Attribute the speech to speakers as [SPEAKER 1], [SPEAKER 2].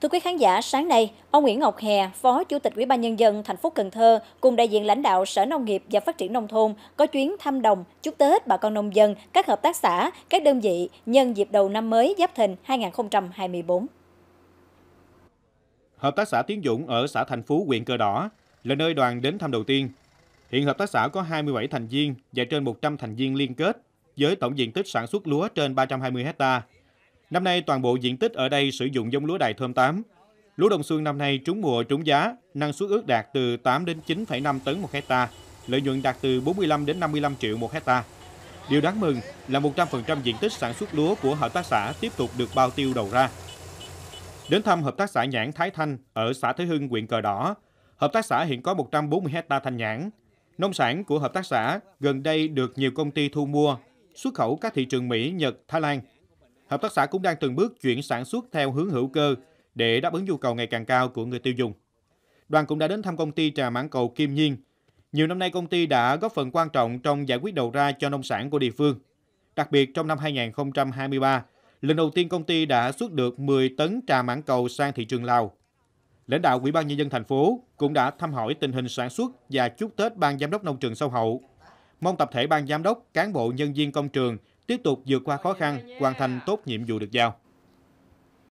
[SPEAKER 1] Thưa quý khán giả, sáng nay, ông Nguyễn Ngọc Hè, Phó Chủ tịch Ủy ban nhân dân thành phố Cần Thơ cùng đại diện lãnh đạo Sở Nông nghiệp và Phát triển nông thôn có chuyến thăm đồng chúc Tết bà con nông dân, các hợp tác xã, các đơn vị nhân dịp đầu năm mới Giáp Thìn 2024.
[SPEAKER 2] Hợp tác xã Tiến Dũng ở xã Thành Phú, huyện Cờ Đỏ là nơi đoàn đến thăm đầu tiên. Hiện hợp tác xã có 27 thành viên và trên 100 thành viên liên kết với tổng diện tích sản xuất lúa trên 320 hectare Năm nay toàn bộ diện tích ở đây sử dụng giống lúa đài thơm 8. Lúa đồng xuân năm nay trúng mùa trúng giá, năng suất ước đạt từ 8 đến 9,5 tấn một hecta, lợi nhuận đạt từ 45 đến 55 triệu một hecta. Điều đáng mừng là 100% diện tích sản xuất lúa của hợp tác xã tiếp tục được bao tiêu đầu ra. Đến thăm hợp tác xã nhãn Thái Thanh ở xã Thế Hưng, huyện Cờ Đỏ, hợp tác xã hiện có 140 hecta thanh nhãn. Nông sản của hợp tác xã gần đây được nhiều công ty thu mua, xuất khẩu các thị trường Mỹ, Nhật, Thái Lan – Hợp tác xã cũng đang từng bước chuyển sản xuất theo hướng hữu cơ để đáp ứng nhu cầu ngày càng cao của người tiêu dùng. Đoàn cũng đã đến thăm công ty trà mãn cầu Kim Nhiên. Nhiều năm nay công ty đã góp phần quan trọng trong giải quyết đầu ra cho nông sản của địa phương. Đặc biệt trong năm 2023, lần đầu tiên công ty đã xuất được 10 tấn trà mãn cầu sang thị trường Lào. Lãnh đạo Ủy ban nhân dân thành phố cũng đã thăm hỏi tình hình sản xuất và chúc Tết ban giám đốc nông trường sâu hậu. Mong tập thể ban giám đốc, cán bộ nhân viên công trường tiếp tục vượt qua khó khăn, hoàn thành tốt nhiệm vụ được giao.